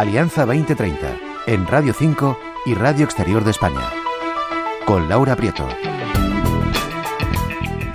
Alianza 2030, en Radio 5 y Radio Exterior de España. Con Laura Prieto.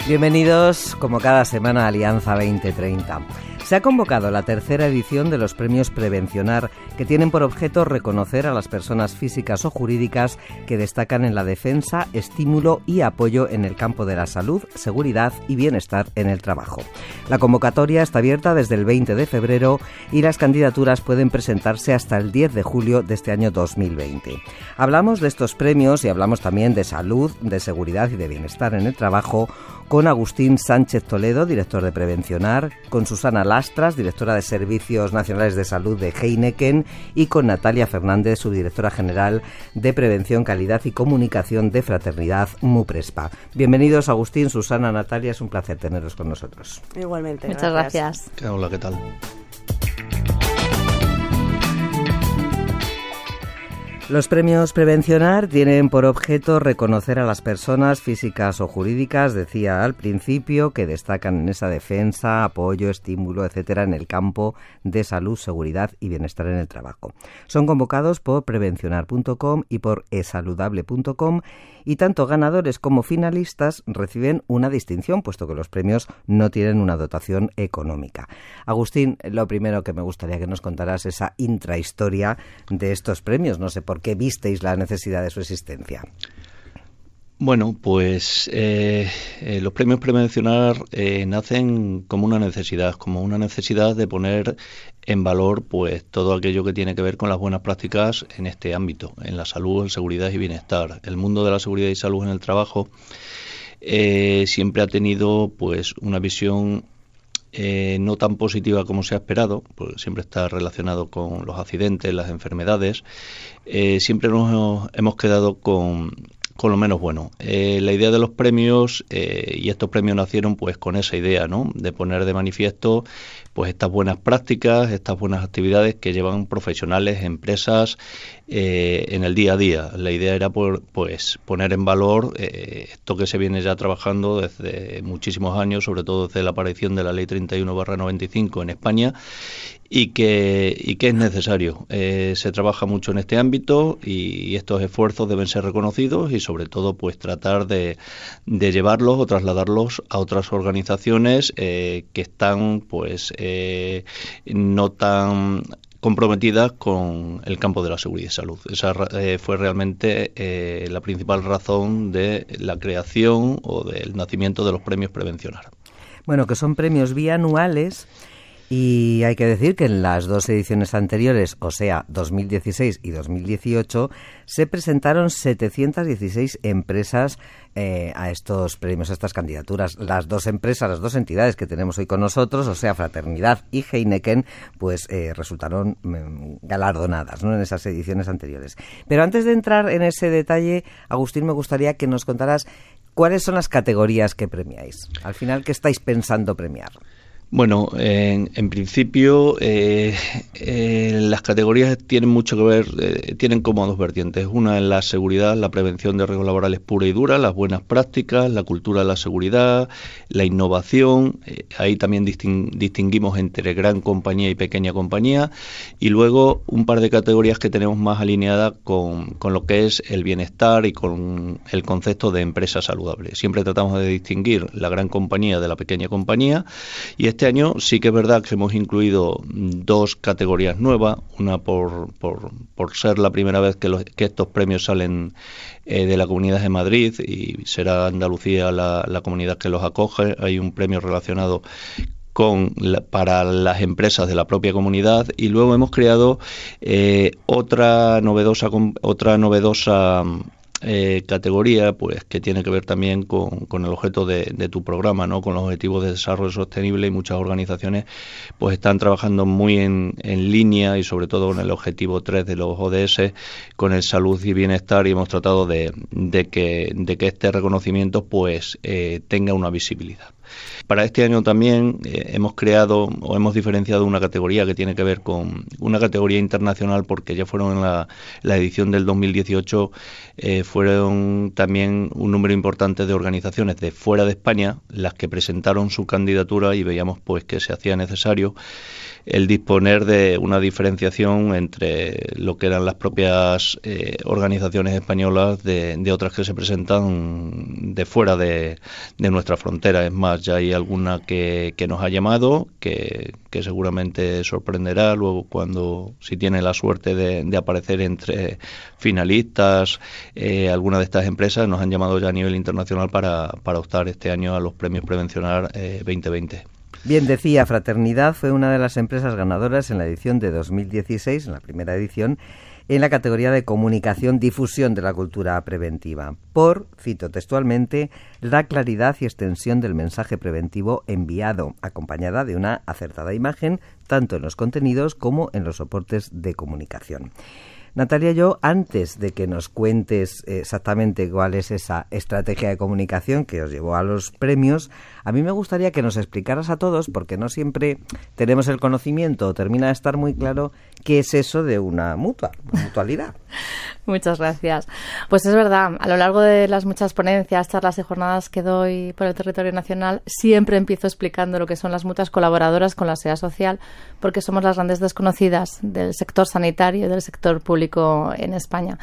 Bienvenidos, como cada semana, a Alianza 2030. Se ha convocado la tercera edición de los premios Prevencionar, que tienen por objeto reconocer a las personas físicas o jurídicas que destacan en la defensa, estímulo y apoyo en el campo de la salud, seguridad y bienestar en el trabajo. La convocatoria está abierta desde el 20 de febrero y las candidaturas pueden presentarse hasta el 10 de julio de este año 2020. Hablamos de estos premios y hablamos también de salud, de seguridad y de bienestar en el trabajo con Agustín Sánchez Toledo, director de Prevencionar, con Susana Lastras, directora de Servicios Nacionales de Salud de Heineken, y con Natalia Fernández, subdirectora general de Prevención, Calidad y Comunicación de Fraternidad MUPRESPA. Bienvenidos, Agustín, Susana, Natalia, es un placer teneros con nosotros. Igualmente. Muchas gracias. gracias. Hola, ¿qué tal? Los premios Prevencionar tienen por objeto reconocer a las personas físicas o jurídicas, decía al principio, que destacan en esa defensa, apoyo, estímulo, etcétera, en el campo de salud, seguridad y bienestar en el trabajo. Son convocados por prevencionar.com y por esaludable.com y tanto ganadores como finalistas reciben una distinción, puesto que los premios no tienen una dotación económica. Agustín, lo primero que me gustaría que nos contaras esa intrahistoria de estos premios. No sé por qué visteis la necesidad de su existencia. Bueno, pues eh, eh, los premios prevencionar eh, nacen como una necesidad, como una necesidad de poner en valor pues todo aquello que tiene que ver con las buenas prácticas en este ámbito, en la salud, en seguridad y bienestar. El mundo de la seguridad y salud en el trabajo siempre ha tenido pues una visión no tan positiva como se ha esperado, Pues siempre está relacionado con los accidentes, las enfermedades, siempre nos hemos quedado con con lo menos bueno. Eh, la idea de los premios, eh, y estos premios nacieron pues con esa idea, ¿no? De poner de manifiesto pues estas buenas prácticas, estas buenas actividades que llevan profesionales, empresas eh, en el día a día. La idea era pues poner en valor eh, esto que se viene ya trabajando desde muchísimos años, sobre todo desde la aparición de la Ley 31/95 en España y que, que es necesario. Eh, se trabaja mucho en este ámbito y estos esfuerzos deben ser reconocidos y sobre todo pues tratar de, de llevarlos o trasladarlos a otras organizaciones que están pues eh, no tan comprometidas con el campo de la seguridad y salud. Esa eh, fue realmente eh, la principal razón de la creación o del nacimiento de los premios Prevencionar. Bueno, que son premios bianuales y hay que decir que en las dos ediciones anteriores, o sea, 2016 y 2018, se presentaron 716 empresas eh, a estos premios, a estas candidaturas. Las dos empresas, las dos entidades que tenemos hoy con nosotros, o sea, Fraternidad y Heineken, pues eh, resultaron mm, galardonadas en esas ediciones anteriores. Pero antes de entrar en ese detalle, Agustín, me gustaría que nos contaras cuáles son las categorías que premiáis. Al final, ¿qué estáis pensando premiar? Bueno, en, principio eh, eh, las categorías tienen mucho que ver, eh, tienen como dos vertientes. Una es la seguridad, la prevención de riesgos laborales pura y dura, las buenas prácticas, la cultura de la seguridad, la innovación. ahí también distinguimos entre gran compañía y pequeña compañía. Y luego un par de categorías que tenemos más alineadas con, con lo que es el bienestar y con el concepto de empresa saludable. Siempre tratamos de distinguir la gran compañía de la pequeña compañía y este este año sí que es verdad que hemos incluido dos categorías nuevas, una por, ser la primera vez que, estos premios salen eh, de la Comunidad de Madrid y será Andalucía la, comunidad que los acoge. Hay un premio relacionado con para las empresas de la propia comunidad y luego hemos creado eh, otra novedosa otra novedosa eh, categoría, pues que tiene que ver también con, el objeto de, tu programa, ¿no? con los objetivos de desarrollo sostenible y muchas organizaciones pues están trabajando muy en, línea y sobre todo con el objetivo 3 de los ODS, con el salud y bienestar y hemos tratado de, de, que, este reconocimiento pues eh, tenga una visibilidad. Para este año también eh, hemos creado o hemos diferenciado una categoría que tiene que ver con una categoría internacional porque ya fueron en la, edición del 2018, eh, fueron también un número importante de organizaciones de fuera de España las que presentaron su candidatura y veíamos pues que se hacía necesario el disponer de una diferenciación entre lo que eran las propias eh, organizaciones españolas de, otras que se presentan de fuera de, de nuestra frontera. Es más, ya hay alguna que, nos ha llamado, que, seguramente sorprenderá luego cuando, si tiene la suerte de, aparecer entre finalistas, eh, alguna de estas empresas nos han llamado ya a nivel internacional para, para optar este año a los premios Prevencionar 2020. Eh, Bien, decía, Fraternidad fue una de las empresas ganadoras en la edición de 2016, en la primera edición, en la categoría de comunicación difusión de la cultura preventiva, por, cito textualmente, la claridad y extensión del mensaje preventivo enviado, acompañada de una acertada imagen, tanto en los contenidos como en los soportes de comunicación. Natalia, yo antes de que nos cuentes eh, exactamente cuál es esa estrategia de comunicación que os llevó a los premios, a mí me gustaría que nos explicaras a todos, porque no siempre tenemos el conocimiento, termina de estar muy claro qué es eso de una mutua, mutualidad. Muchas gracias. Pues es verdad, a lo largo de las muchas ponencias, charlas y jornadas que doy por el territorio nacional, siempre empiezo explicando lo que son las mutas colaboradoras con la sociedad social, porque somos las grandes desconocidas del sector sanitario y del sector público en España.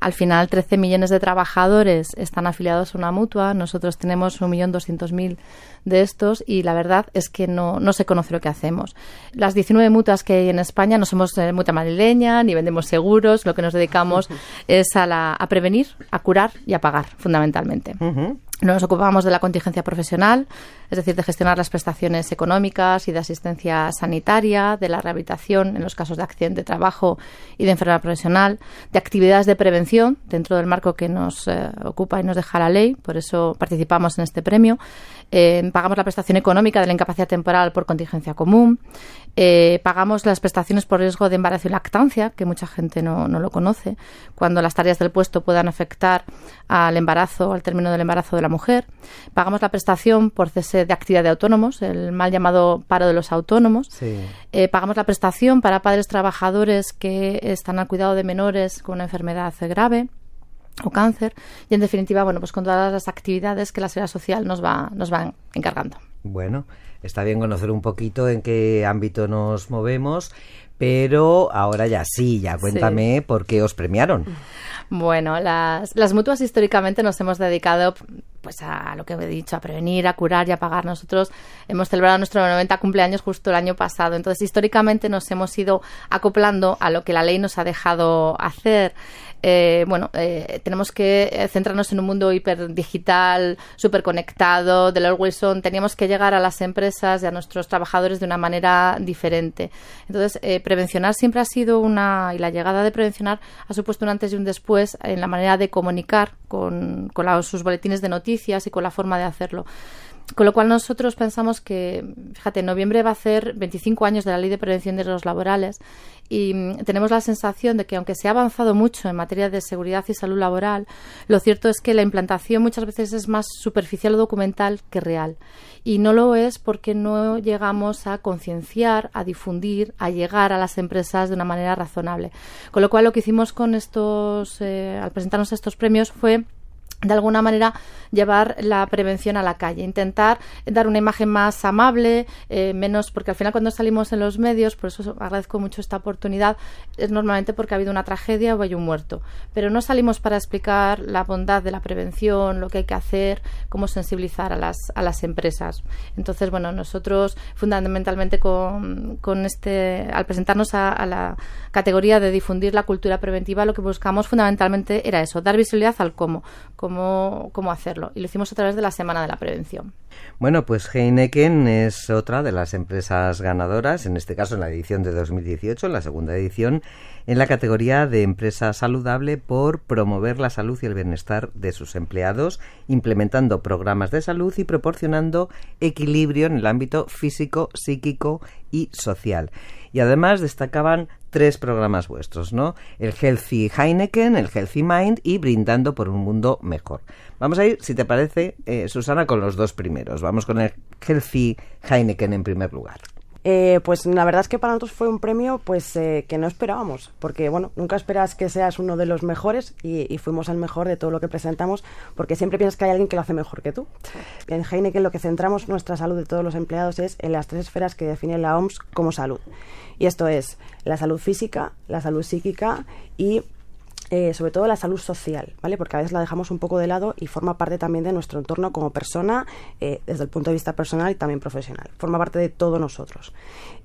Al final, 13 millones de trabajadores están afiliados a una mutua. Nosotros tenemos 1.200.000 de estos y la verdad es que no, se conoce lo que hacemos. Las 19 mutas que hay en España no somos muta eh, mutua madrileña ni vendemos seguros. Lo que nos dedicamos es a, la, prevenir, a curar y a pagar, fundamentalmente. Nos ocupamos de la contingencia profesional, es decir, de gestionar las prestaciones económicas y de asistencia sanitaria, de la rehabilitación en los casos de accidente de trabajo y de enfermedad profesional, de actividades de prevención dentro del marco que nos eh, ocupa y nos deja la ley, por eso participamos en este premio. Eh, pagamos la prestación económica de la incapacidad temporal por contingencia común, eh, pagamos las prestaciones por riesgo de embarazo y lactancia, que mucha gente no, no lo conoce, cuando las tareas del puesto puedan afectar al embarazo, al término del embarazo de la mujer. Pagamos la prestación por cese de actividad de autónomos, el mal llamado paro de los autónomos. Eh, pagamos la prestación para padres trabajadores que están al cuidado de menores con una enfermedad grave o cáncer. Y en definitiva, bueno, pues con todas las actividades que la seguridad social nos va, nos van encargando. Bueno, está bien conocer un poquito en qué ámbito nos movemos, pero ahora ya sí, ya cuéntame por qué os premiaron. Bueno, las, mutuas históricamente nos hemos dedicado pues a lo que he dicho, a prevenir, a curar y a pagar. Nosotros hemos celebrado nuestro 90 cumpleaños justo el año pasado. Entonces, históricamente nos hemos ido acoplando a lo que la ley nos ha dejado hacer. Eh, bueno, eh, tenemos que eh, centrarnos en un mundo hiperdigital, superconectado, de Lord Wilson, Teníamos que llegar a las empresas y a nuestros trabajadores de una manera diferente. Entonces, prevencionar siempre ha sido una, y la llegada de prevencionar ha supuesto un antes y un después en la manera de comunicar con, con sus boletines de noticias y con la forma de hacerlo. Con lo cual nosotros pensamos que, fíjate, en noviembre va a ser 25 años de la Ley de Prevención de Riesgos Laborales y mm, tenemos la sensación de que aunque se ha avanzado mucho en materia de seguridad y salud laboral, lo cierto es que la implantación muchas veces es más superficial o documental que real. Y no lo es porque no llegamos a concienciar, a difundir, a llegar a las empresas de una manera razonable. Con lo cual lo que hicimos con estos, eh, al presentarnos estos premios fue de alguna manera llevar la prevención a la calle, intentar dar una imagen más amable, eh, menos, porque al final cuando salimos en los medios, por eso agradezco mucho esta oportunidad, es normalmente porque ha habido una tragedia o hay un muerto, pero no salimos para explicar la bondad de la prevención, lo que hay que hacer, cómo sensibilizar a las, a las empresas. Entonces, bueno, nosotros fundamentalmente con, con este, al presentarnos a, a la categoría de difundir la cultura preventiva, lo que buscamos fundamentalmente era eso, dar visibilidad al cómo cómo, cómo hacerlo. Y lo hicimos a través de la Semana de la Prevención. Bueno, pues Heineken es otra de las empresas ganadoras, en este caso en la edición de 2018, en la segunda edición, en la categoría de empresa saludable por promover la salud y el bienestar de sus empleados, implementando programas de salud y proporcionando equilibrio en el ámbito físico, psíquico y social. Y además destacaban tres programas vuestros, ¿no? El Healthy Heineken, el Healthy Mind y Brindando por un Mundo Mejor. Vamos a ir, si te parece, eh, Susana, con los dos primeros. Vamos con el Healthy Heineken en primer lugar. Eh, pues la verdad es que para nosotros fue un premio pues eh, que no esperábamos, porque bueno, nunca esperas que seas uno de los mejores y, fuimos al mejor de todo lo que presentamos, porque siempre piensas que hay alguien que lo hace mejor que tú. En Heineken lo que centramos nuestra salud de todos los empleados es en las tres esferas que define la OMS como salud. Y esto es la salud física, la salud psíquica y sobre todo la salud social, ¿vale? Porque a veces la dejamos un poco de lado y forma parte también de nuestro entorno como persona, eh, desde el punto de vista personal y también profesional. Forma parte de todos nosotros.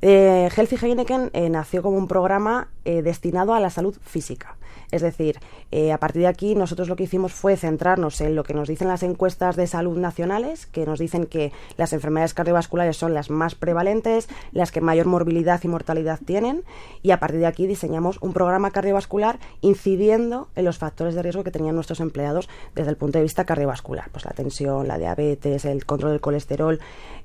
Eh, Healthy Heineken eh, nació como un programa destinado a la salud física. Es decir, eh, a partir de aquí nosotros lo que hicimos fue centrarnos en lo que nos dicen las encuestas de salud nacionales, que nos dicen que las enfermedades cardiovasculares son las más prevalentes, las que mayor morbilidad y mortalidad tienen, y a partir de aquí diseñamos un programa cardiovascular incidiendo en los factores de riesgo que tenían nuestros empleados desde el punto de vista cardiovascular, pues la tensión, la diabetes, el control del colesterol,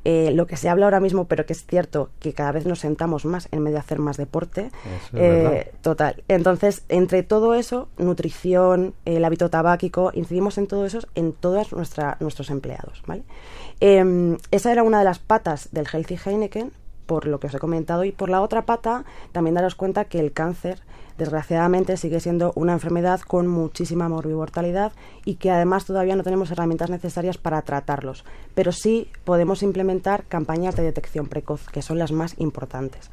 eh, lo que se habla ahora mismo, pero que es cierto que cada vez nos sentamos más en vez de hacer más deporte. Eh, total. Entonces, entre todo eso, nutrición, el hábito tabáquico, incidimos en todo eso en todos nuestros empleados. Em, esa era una de las patas del Healthy Heineken, por lo que os he comentado, y por la otra pata también daros cuenta que el cáncer desgraciadamente sigue siendo una enfermedad con muchísima morbivortalidad y que además todavía no tenemos herramientas necesarias para tratarlos. Pero sí podemos implementar campañas de detección precoz, que son las más importantes.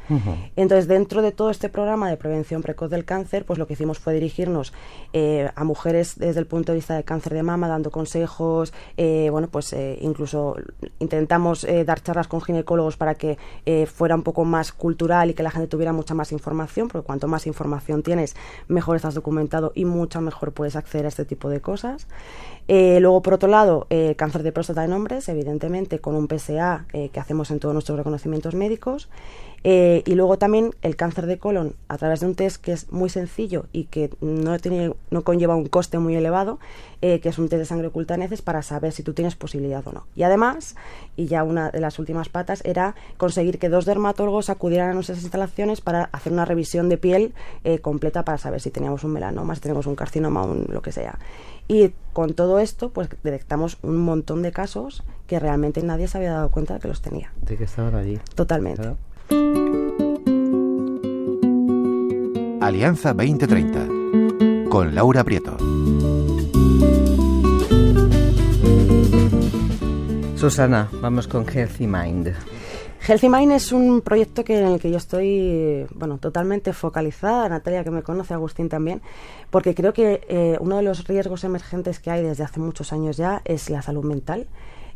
Entonces, dentro de todo este programa de prevención precoz del cáncer, pues lo que hicimos fue dirigirnos eh, a mujeres desde el punto de vista del cáncer de mama, dando consejos, eh, bueno, pues eh, incluso intentamos dar charlas con ginecólogos para que fuera un poco más cultural y que la gente tuviera mucha más información, porque cuanto más información tienes, mejor estás documentado y mucho mejor puedes acceder a este tipo de cosas. Eh, luego, por otro lado, eh, cáncer de próstata en hombres, evidentemente, con un PSA eh, que hacemos en todos nuestros reconocimientos médicos. Eh, y luego también el cáncer de colon a través de un test que es muy sencillo y que no, conlleva un coste muy elevado, eh, que es un test de sangre oculta en para saber si tú tienes posibilidad o no. Y además, y ya una de las últimas patas, era conseguir que dos dermatólogos acudieran a nuestras instalaciones para hacer una revisión de piel eh, completa para saber si teníamos un melanoma, si tenemos un carcinoma, o lo que sea. Y con todo esto, pues detectamos un montón de casos que realmente nadie se había dado cuenta de que los tenía. De que estaban allí. Totalmente. Alianza 2030 con Laura Prieto. Susana, vamos con Healthy Mind. Healthy Mind es un proyecto que, en el que yo estoy bueno, totalmente focalizada, Natalia que me conoce, Agustín también, porque creo que eh, uno de los riesgos emergentes que hay desde hace muchos años ya es la salud mental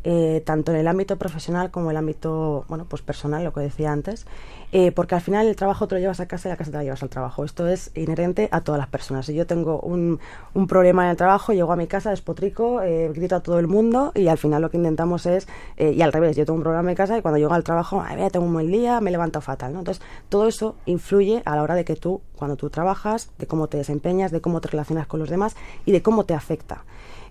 eh, tanto en el ámbito profesional como en el ámbito bueno, pues personal, lo que decía antes, eh, porque al final el trabajo te lo llevas a casa y la casa te la llevas al trabajo. Esto es inherente a todas las personas. Si yo tengo un, problema en el trabajo, llego a mi casa, despotrico, eh, grito a todo el mundo y al final lo que intentamos es, y al revés, yo tengo un problema en casa y cuando llego al trabajo, ay, tengo un buen día, me levanto fatal. Entonces, todo eso influye a la hora de que tú, cuando tú trabajas, de cómo te desempeñas, de cómo te relacionas con los demás y de cómo te afecta.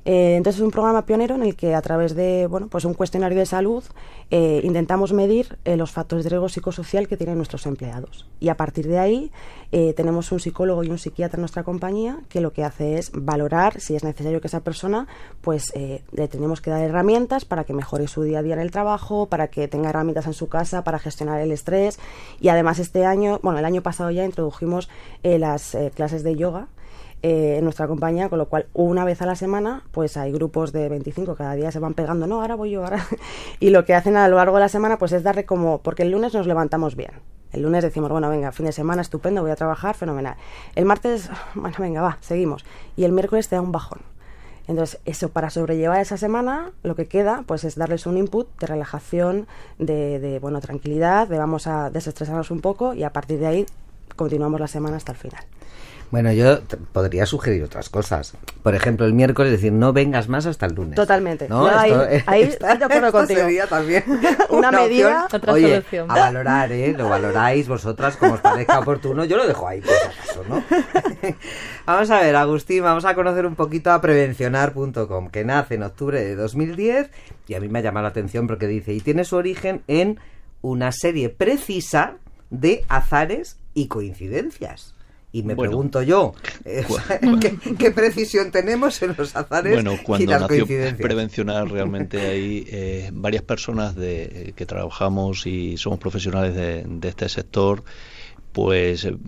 Eh, entonces es un programa pionero en el que a través de bueno, pues un cuestionario de salud eh, intentamos medir eh, los factores de riesgo psicosocial que tienen nuestros empleados. Y a partir de ahí tenemos un psicólogo y un psiquiatra en nuestra compañía que lo que hace es valorar si es necesario que esa persona, pues le tenemos que dar herramientas para que mejore su día a día en el trabajo, para que tenga herramientas en su casa para gestionar el estrés. Y además este año, bueno, el año pasado ya introdujimos las clases de yoga eh, en nuestra compañía, con lo cual una vez a la semana, pues hay grupos de 25, cada día se van pegando, no, ahora voy yo, ahora. y lo que hacen a lo largo de la semana, pues es darle como, porque el lunes nos levantamos bien. El lunes decimos, bueno, venga, fin de semana, estupendo, voy a trabajar, fenomenal. El martes, bueno, venga, va, seguimos. Y el miércoles te da un bajón. Entonces, eso, para sobrellevar esa semana, lo que queda, pues es darles un input de relajación, de, de bueno, tranquilidad, de vamos a desestresarnos un poco y a partir de ahí continuamos la semana hasta el final. Bueno, yo podría sugerir otras cosas. Por ejemplo, el miércoles decir, no vengas más hasta el lunes. Totalmente. ¿No? ahí, ahí estoy de acuerdo contigo. también una, medida, A valorar, ¿eh? Lo valoráis vosotras como os parezca oportuno. Yo lo dejo ahí, por acaso, ¿no? vamos a ver, Agustín, vamos a conocer un poquito a prevencionar.com, que nace en octubre de 2010 y a mí me ha llamado la atención porque dice, y tiene su origen en una serie precisa de azares y coincidencias. Y me pregunto yo, eh, ¿qué, precisión tenemos en los azares bueno, cuando nació Prevencional, realmente hay eh, varias personas de, eh, que trabajamos y somos profesionales de, este sector pues mm,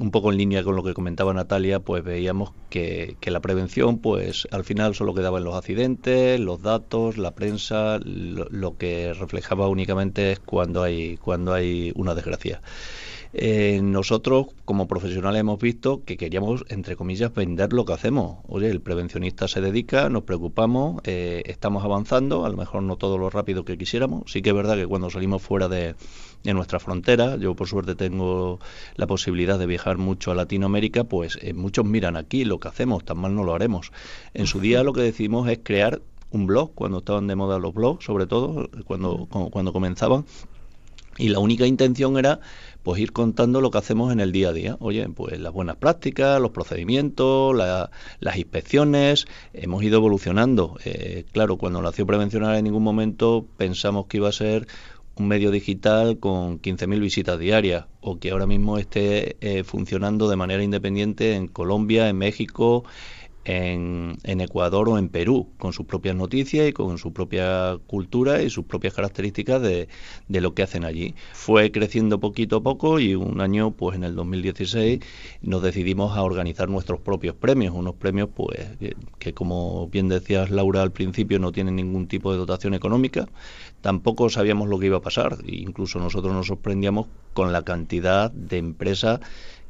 un poco en línea con lo que comentaba Natalia, pues veíamos que, que, la prevención, pues al final solo quedaba en los accidentes, los datos, la prensa, lo, que reflejaba únicamente es cuando hay, cuando hay una desgracia eh, nosotros como profesionales hemos visto que queríamos, entre comillas, vender lo que hacemos. Oye, el prevencionista se dedica, nos preocupamos, eh, estamos avanzando, a lo mejor no todo lo rápido que quisiéramos. Sí que es verdad que cuando salimos fuera de, nuestra frontera, yo por suerte tengo la posibilidad de viajar mucho a Latinoamérica, pues eh, muchos miran aquí lo que hacemos, tan mal no lo haremos. En su día lo que decimos es crear un blog, cuando estaban de moda los blogs, sobre todo cuando, cuando comenzaban, y la única intención era pues ir contando lo que hacemos en el día a día. Oye, pues las buenas prácticas, los procedimientos, las inspecciones, hemos ido evolucionando. Eh, claro, cuando nació Prevencional en ningún momento pensamos que iba a ser un medio digital con 15.000 visitas diarias o que ahora mismo esté eh, funcionando de manera independiente en Colombia, en México, en, Ecuador o en Perú, con sus propias noticias y con su propia cultura y sus propias características de, de, lo que hacen allí. Fue creciendo poquito a poco y un año, pues en el 2016, nos decidimos a organizar nuestros propios premios, unos premios pues que, que como bien decías Laura al principio no tienen ningún tipo de dotación económica, tampoco sabíamos lo que iba a pasar, incluso nosotros nos sorprendíamos con la cantidad de empresas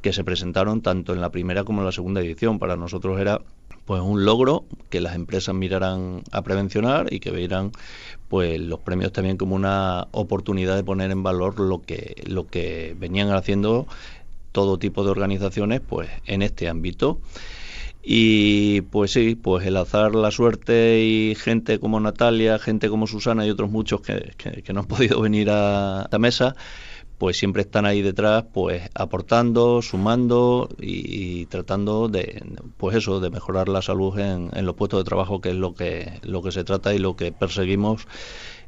que se presentaron tanto en la primera como en la segunda edición. Para nosotros era pues un logro que las empresas miraran a prevencionar y que vieran pues los premios también como una oportunidad de poner en valor lo que lo que venían haciendo todo tipo de organizaciones pues en este ámbito y pues sí pues el azar la suerte y gente como Natalia gente como Susana y otros muchos que, que, no han podido venir a la mesa pues siempre están ahí detrás, pues aportando, sumando y, tratando de, pues eso, de mejorar la salud en, los puestos de trabajo, que es lo que, lo que se trata y lo que perseguimos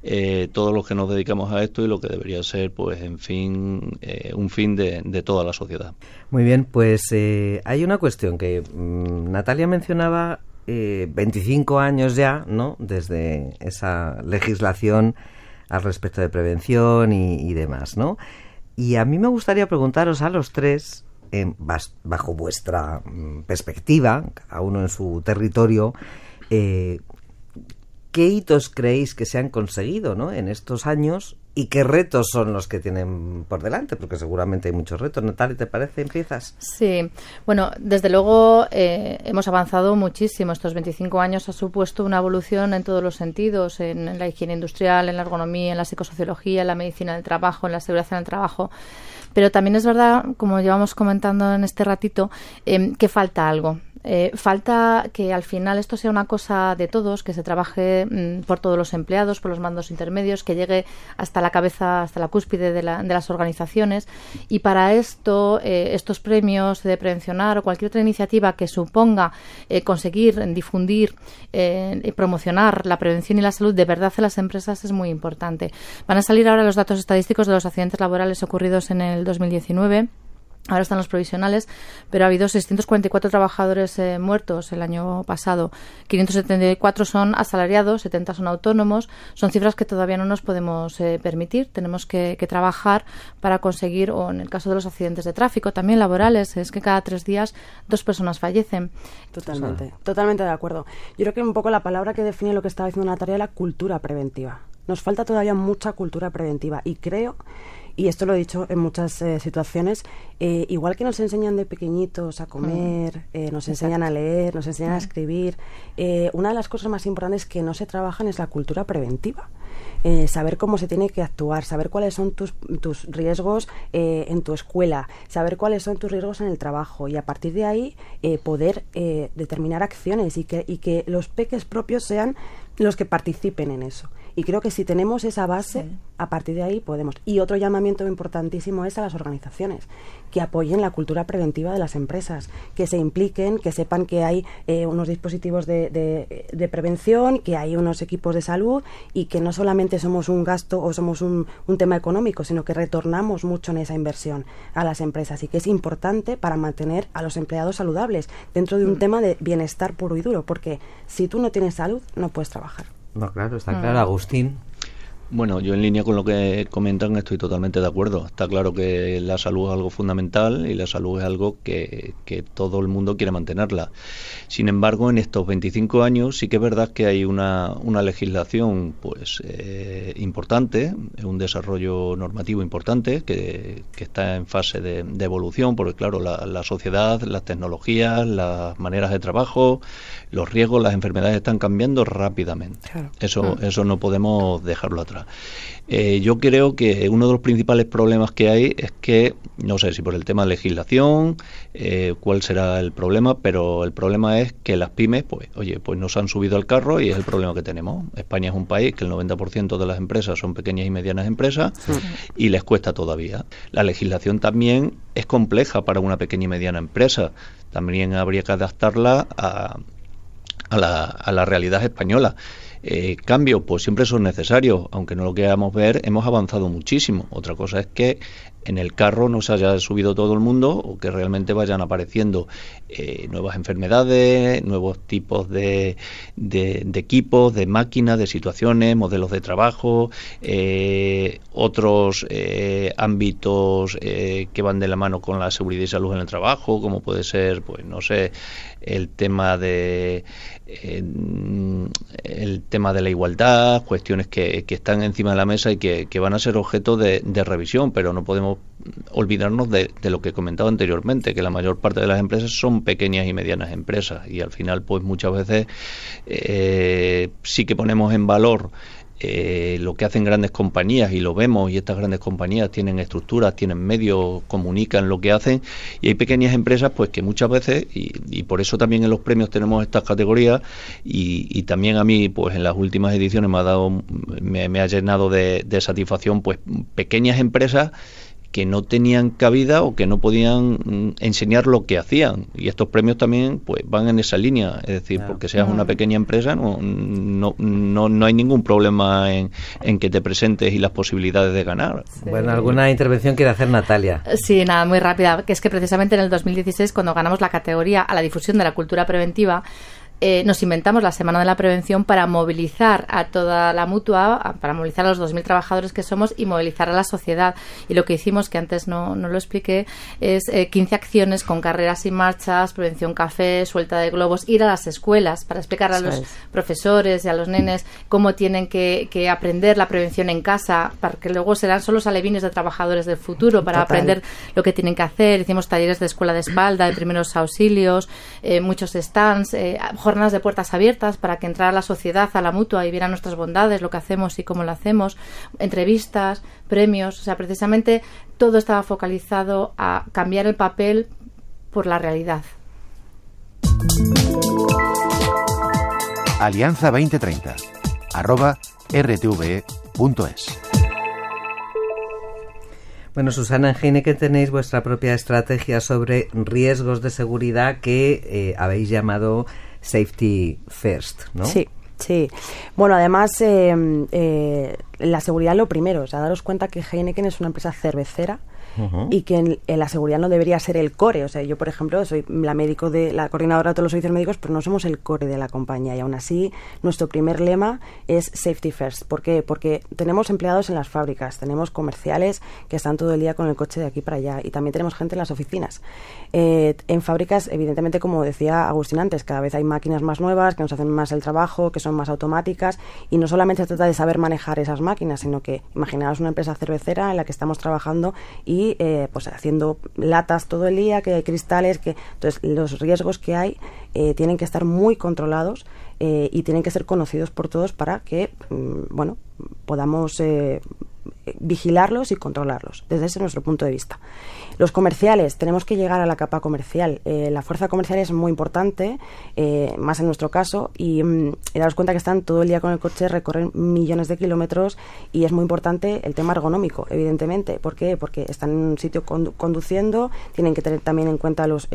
eh, todos los que nos dedicamos a esto y lo que debería ser, pues, en fin, eh, un fin de, de, toda la sociedad. Muy bien, pues eh, hay una cuestión que mm, Natalia mencionaba 25 años ya, ¿no? Desde esa legislación al respecto de prevención y, y demás, ¿no? Y a mí me gustaría preguntaros a los tres, bajo vuestra mm, perspectiva, cada uno en su territorio, eh, ¿qué hitos creéis que se han conseguido ¿no? en estos años y qué retos son los que tienen por delante, porque seguramente hay muchos retos. Natalia, ¿te parece? ¿Empiezas? Sí, bueno, desde luego eh, hemos avanzado muchísimo. Estos 25 años ha supuesto una evolución en todos los sentidos, en, la higiene industrial, en la ergonomía, en la psicosociología, en la medicina del trabajo, en la seguridad en el trabajo. Pero también es verdad, como llevamos comentando en este ratito, em, que falta algo. Eh, falta que al final esto sea una cosa de todos, que se trabaje mm, por todos los empleados, por los mandos intermedios, que llegue hasta la cabeza, hasta la cúspide de, las organizaciones. Y para esto, eh, estos premios de prevencionar o cualquier otra iniciativa que suponga eh, conseguir difundir y promocionar la prevención y la salud de verdad en las empresas es muy importante. Van a salir ahora los datos estadísticos de los accidentes laborales ocurridos en el 2019. Ahora están los provisionales, pero ha habido 644 trabajadores eh, muertos el año pasado. 574 son asalariados, 70 son autónomos. Son cifras que todavía no nos podemos eh, permitir. Tenemos que, trabajar para conseguir, o en el caso de los accidentes de tráfico, también laborales, es que cada tres días dos personas fallecen. Totalmente, totalmente de acuerdo. Yo creo que un poco la palabra que define lo que estaba diciendo Natalia es la cultura preventiva. Nos falta todavía mucha cultura preventiva y creo y esto lo he dicho en muchas eh, situaciones, eh, igual que nos enseñan de pequeñitos a comer, mm, eh, nos enseñan a leer, nos enseñan a mm. escribir, una de las cosas más importantes que no se trabajan es la cultura preventiva. saber cómo se tiene que actuar, saber cuáles son tus, riesgos en tu escuela, saber cuáles son tus riesgos en el trabajo y a partir de ahí poder determinar acciones y que los peques propios sean los que participen en eso. Y creo que si tenemos esa base, a partir de ahí podemos. Y otro llamamiento importantísimo es a las organizaciones, que apoyen la cultura preventiva de las empresas, que se impliquen, que sepan que hay eh, unos dispositivos de, de, prevención, que hay unos equipos de salud y que no solamente somos un gasto o somos un, tema económico, sino que retornamos mucho en esa inversión a las empresas y que es importante para mantener a los empleados saludables dentro de un mm. tema de bienestar puro y duro, porque si tú no tienes salud, no puedes trabajar. No, claro, está mm. claro. Agustín, bueno, yo en línea con lo que comentan estoy totalmente de acuerdo. Está claro que la salud es algo fundamental y la salud es algo que, todo el mundo quiere mantenerla. Sin embargo, en estos 25 años sí que es verdad que hay una, legislación pues eh, importante, un desarrollo normativo importante que, está en fase de, evolución, porque claro, la, sociedad, las tecnologías, las maneras de trabajo, los riesgos, las enfermedades están cambiando rápidamente. Eso, mm. eso no podemos dejarlo atrás. Eh, yo creo que uno de los principales problemas que hay es que, no sé si por el tema de legislación, eh, cuál será el problema, pero el problema es que las pymes, pues, oye, pues no se han subido al carro y es el problema que tenemos. España es un país que el 90% de las empresas son pequeñas y medianas empresas y les cuesta todavía. La legislación también es compleja para una pequeña y mediana empresa. También habría que adaptarla a, la, a la realidad española eh, cambios, pues siempre son necesarios, aunque no lo queramos ver, hemos avanzado muchísimo. Otra cosa es que en el carro no se haya subido todo el mundo o que realmente vayan apareciendo eh, nuevas enfermedades, nuevos tipos de, equipos, de máquinas, de situaciones, modelos de trabajo, eh, otros eh, ámbitos que van de la mano con la seguridad y salud en el trabajo, como puede ser, pues no sé, el tema de eh, el tema de la igualdad, cuestiones que, que, están encima de la mesa y que, van a ser objeto de, revisión, pero no podemos olvidarnos de, lo que he comentaba anteriormente, que la mayor parte de las empresas son pequeñas y medianas empresas y al final pues muchas veces eh, sí que ponemos en valor eh, lo que hacen grandes compañías, y lo vemos, y estas grandes compañías tienen estructuras, tienen medios, comunican lo que hacen, y hay pequeñas empresas pues que muchas veces, y, por eso también en los premios tenemos estas categorías, y, también a mí pues en las últimas ediciones me ha, dado, me, ha llenado de, de satisfacción pues pequeñas empresas que no tenían cabida o que no podían mm, enseñar lo que hacían. Y estos premios también pues van en esa línea, es decir, porque seas una pequeña empresa no, no, no, hay ningún problema en, en, que te presentes y las posibilidades de ganar. Bueno, alguna intervención quiere hacer Natalia. Eh, sí, nada, muy rápida, que es que precisamente en el 2016 cuando ganamos la categoría a la difusión de la cultura preventiva, eh, nos inventamos la Semana de la Prevención para movilizar a toda la mutua, para movilizar a los 2.000 trabajadores que somos y movilizar a la sociedad. Y lo que hicimos, que antes no, lo expliqué, es 15 eh, acciones con carreras y marchas, prevención café, suelta de globos, ir a las escuelas para explicar a los profesores y a los nenes cómo tienen que, que, aprender la prevención en casa, para que luego serán solo alevines de trabajadores del futuro para aprender lo que tienen que hacer. Hicimos talleres de escuela de espalda, de primeros auxilios, eh, muchos stands, jornadas de puertas abiertas para que entrara la sociedad a la mutua y viera nuestras bondades, lo que hacemos y cómo lo hacemos, entrevistas, premios, o sea, precisamente todo estaba focalizado a cambiar el papel por la realidad. Alianza 2030 e bueno, Susana, en que tenéis vuestra propia estrategia sobre riesgos de seguridad que eh, habéis llamado safety first, ¿no? Sí. Sí, bueno, además eh, eh, la seguridad es lo primero, o sea, daros cuenta que Heineken es una empresa cervecera y que la seguridad no debería ser el core. O sea, yo, por ejemplo, soy la médico de la coordinadora de todos los servicios médicos, pero no somos el core de la compañía. Y aún así, nuestro primer lema es Safety First. ¿Por qué? Porque tenemos empleados en las fábricas, tenemos comerciales que están todo el día con el coche de aquí para allá y también tenemos gente en las oficinas. Eh, en fábricas, evidentemente, como decía Agustín antes, cada vez hay máquinas más nuevas que nos hacen más el trabajo, que son más automáticas y no solamente se trata de saber manejar esas máquinas, sino que imaginaos una empresa cervecera en la que estamos trabajando y eh, pues haciendo latas todo el día, que hay cristales, que entonces los riesgos que hay eh, tienen que estar muy controlados eh, y tienen que ser conocidos por todos para que, mm, bueno, podamos vigilarlos y controlarlos, desde ese nuestro punto de vista. Los comerciales, tenemos que llegar a la capa comercial. Eh, la fuerza comercial es muy importante, eh, más en nuestro caso, mm, y, daros cuenta que están todo el día con el coche, recorren millones de kilómetros y es muy importante el tema ergonómico, evidentemente. ¿Por qué? Porque están en un sitio conduciendo, tienen que tener también en cuenta los,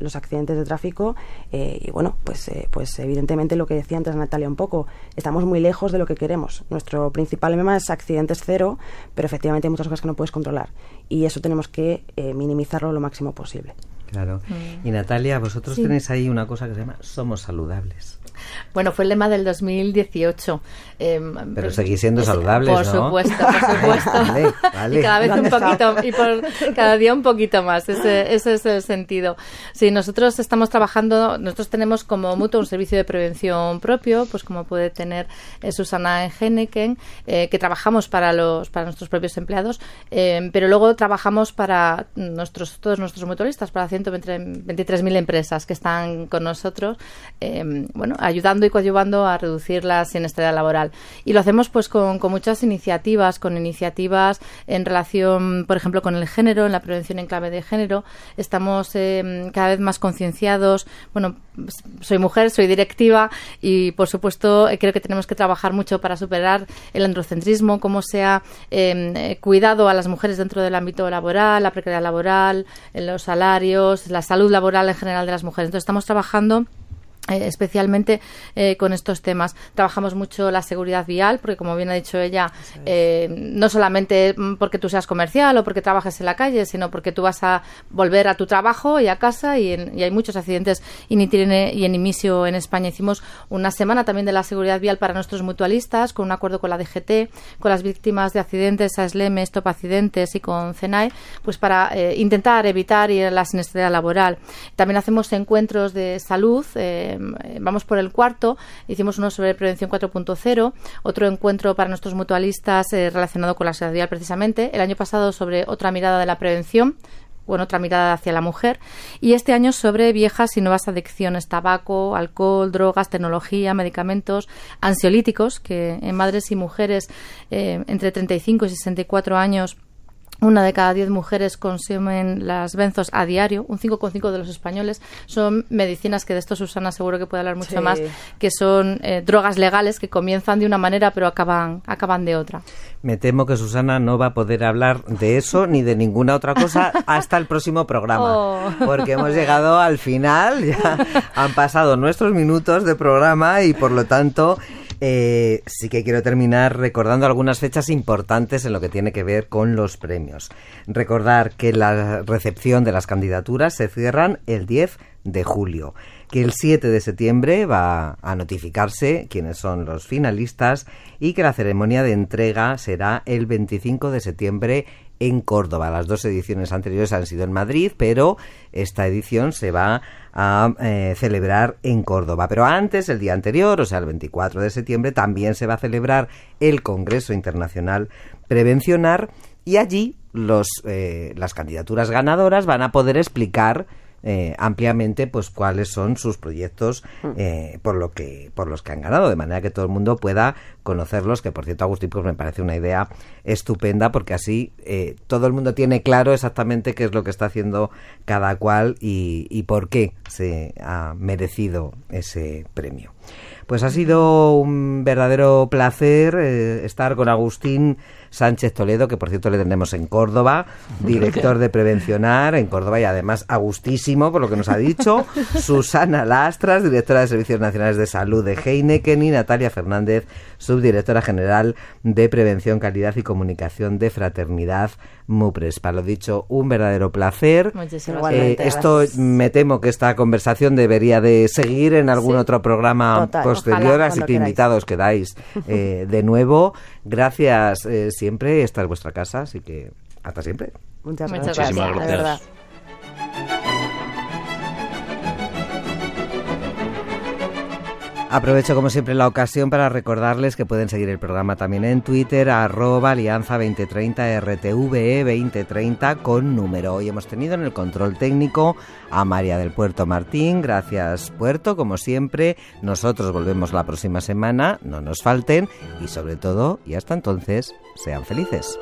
los accidentes de tráfico eh, y bueno, pues, pues evidentemente lo que decía antes Natalia un poco, estamos muy lejos de lo que queremos. Nuestro principal tema es accidentes cero pero efectivamente hay muchas cosas que no puedes controlar y eso tenemos que eh, minimizarlo lo máximo posible. Claro. Mm. Y Natalia, vosotros tenéis ahí una cosa que se llama Somos Saludables. Bueno, fue el lema del 2018. Em, pero seguís siendo saludable por ¿no? Por supuesto, por supuesto. Y cada vez un y cada día un poquito más. Ese, es el sentido. Sí, nosotros estamos trabajando, nosotros tenemos como mutuo un servicio de prevención propio, pues como puede tener eh, Susana en Geneken, eh, que trabajamos para los para nuestros propios empleados, em, pero luego trabajamos para nuestros todos nuestros mutualistas, para 123.000 empresas que están con nosotros. Em, bueno, hay ayudando y coadyuvando a reducir la sinestralidad laboral. Y lo hacemos pues con, muchas iniciativas, con iniciativas en relación, por ejemplo, con el género, en la prevención en clave de género. Estamos eh, cada vez más concienciados. Bueno, soy mujer, soy directiva y, por supuesto, creo que tenemos que trabajar mucho para superar el androcentrismo, cómo se ha eh, cuidado a las mujeres dentro del ámbito laboral, la precariedad laboral, los salarios, la salud laboral en general de las mujeres. Entonces, estamos trabajando eh, especialmente eh, con estos temas. Trabajamos mucho la seguridad vial, porque como bien ha dicho ella, eh, no solamente mm, porque tú seas comercial o porque trabajes en la calle, sino porque tú vas a volver a tu trabajo y a casa y, hay muchos accidentes y en inicio en España. Hicimos una semana también de la seguridad vial para nuestros mutualistas, con un acuerdo con la DGT, con las víctimas de accidentes, ASLEM, Stop Accidentes y con CENAE... pues para intentar evitar ir a la siniestralidad laboral. También hacemos encuentros de salud eh, vamos por el cuarto, hicimos uno sobre prevención 4.0, otro encuentro para nuestros mutualistas eh, relacionado con la seguridad precisamente, el año pasado sobre otra mirada de la prevención, bueno, otra mirada hacia la mujer, y este año sobre viejas y nuevas adicciones, tabaco, alcohol, drogas, tecnología, medicamentos, ansiolíticos, que en madres y mujeres eh, entre 35 y 64 años una de cada diez mujeres consumen las benzos a diario, un 5,5 de los españoles. Son medicinas que de esto Susana seguro que puede hablar mucho más, que son eh, drogas legales que comienzan de una manera pero acaban, acaban de otra. Me temo que Susana no va a poder hablar de eso ni de ninguna otra cosa hasta el próximo programa, oh. porque hemos llegado al final, ya han pasado nuestros minutos de programa y por lo tanto eh, sí que quiero terminar recordando algunas fechas importantes en lo que tiene que ver con los premios. Recordar que la recepción de las candidaturas se cierran el 10 de julio que el 7 de septiembre va a notificarse quiénes son los finalistas y que la ceremonia de entrega será el 25 de septiembre en Córdoba. Las dos ediciones anteriores han sido en Madrid, pero esta edición se va a eh, celebrar en Córdoba. Pero antes, el día anterior, o sea, el 24 de septiembre, también se va a celebrar el Congreso Internacional Prevencionar y allí los, eh, las candidaturas ganadoras van a poder explicar eh, ampliamente pues cuáles son sus proyectos mm. eh, por lo que por los que han ganado de manera que todo el mundo pueda conocerlos que por cierto Agustín pues me parece una idea estupenda porque así eh, todo el mundo tiene claro exactamente qué es lo que está haciendo cada cual y, por qué se ha merecido ese premio pues ha sido un verdadero placer estar con Agustín Sánchez Toledo, que por cierto le tenemos en Córdoba, director de Prevencionar en Córdoba y además a por lo que nos ha dicho. Susana Lastras, directora de Servicios Nacionales de Salud de Heineken y Natalia Fernández, subdirectora general de Prevención, Calidad y Comunicación de Fraternidad Para Lo dicho, un verdadero placer. Eh, esto me temo que esta conversación debería de seguir en algún otro programa posterior, así que invitados quedáis eh, de nuevo. Gracias. Eh, siempre, esta es vuestra casa, así que hasta siempre. Muchas, Muchas gracias. Aprovecho como siempre la ocasión para recordarles que pueden seguir el programa también en Twitter, arroba alianza 2030 RTVE 2030 con número. Hoy hemos tenido en el control técnico a María del Puerto Martín. Gracias Puerto, como siempre. Nosotros volvemos la próxima semana, no nos falten y sobre todo, y hasta entonces, sean felices.